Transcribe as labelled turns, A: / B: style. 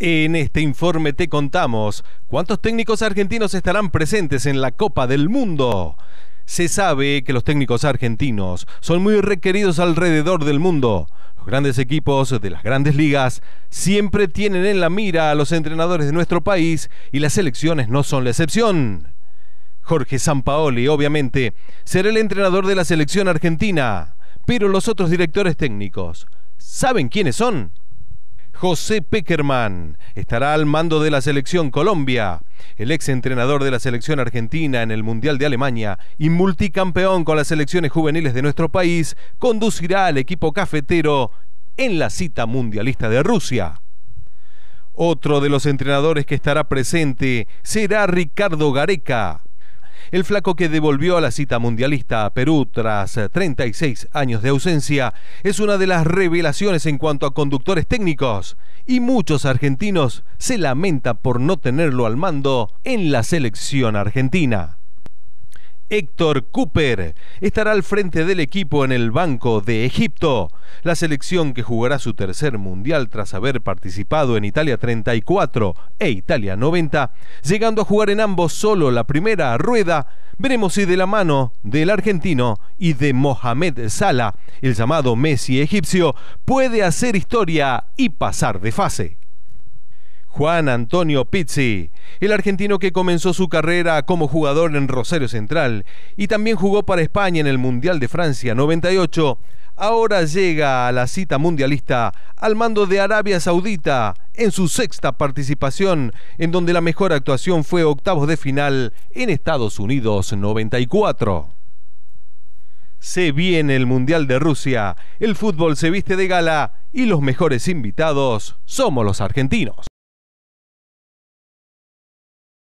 A: En este informe te contamos cuántos técnicos argentinos estarán presentes en la Copa del Mundo. Se sabe que los técnicos argentinos son muy requeridos alrededor del mundo. Los grandes equipos de las grandes ligas siempre tienen en la mira a los entrenadores de nuestro país y las selecciones no son la excepción. Jorge Sampaoli, obviamente, será el entrenador de la selección argentina, pero los otros directores técnicos, ¿saben quiénes son? José Peckerman estará al mando de la selección Colombia. El ex entrenador de la selección argentina en el Mundial de Alemania y multicampeón con las selecciones juveniles de nuestro país conducirá al equipo cafetero en la cita mundialista de Rusia. Otro de los entrenadores que estará presente será Ricardo Gareca el flaco que devolvió a la cita mundialista a Perú tras 36 eh, años de ausencia, es una de las revelaciones en cuanto a conductores técnicos y muchos argentinos se lamentan por no tenerlo al mando en la selección argentina. Héctor Cooper estará al frente del equipo en el Banco de Egipto. La selección que jugará su tercer mundial tras haber participado en Italia 34 e Italia 90, llegando a jugar en ambos solo la primera rueda, veremos si de la mano del argentino y de Mohamed Salah, el llamado Messi egipcio, puede hacer historia y pasar de fase. Juan Antonio Pizzi, el argentino que comenzó su carrera como jugador en Rosario Central y también jugó para España en el Mundial de Francia 98, ahora llega a la cita mundialista al mando de Arabia Saudita en su sexta participación, en donde la mejor actuación fue octavos de final en Estados Unidos 94. Se viene el Mundial de Rusia, el fútbol se viste de gala y los mejores invitados somos los argentinos.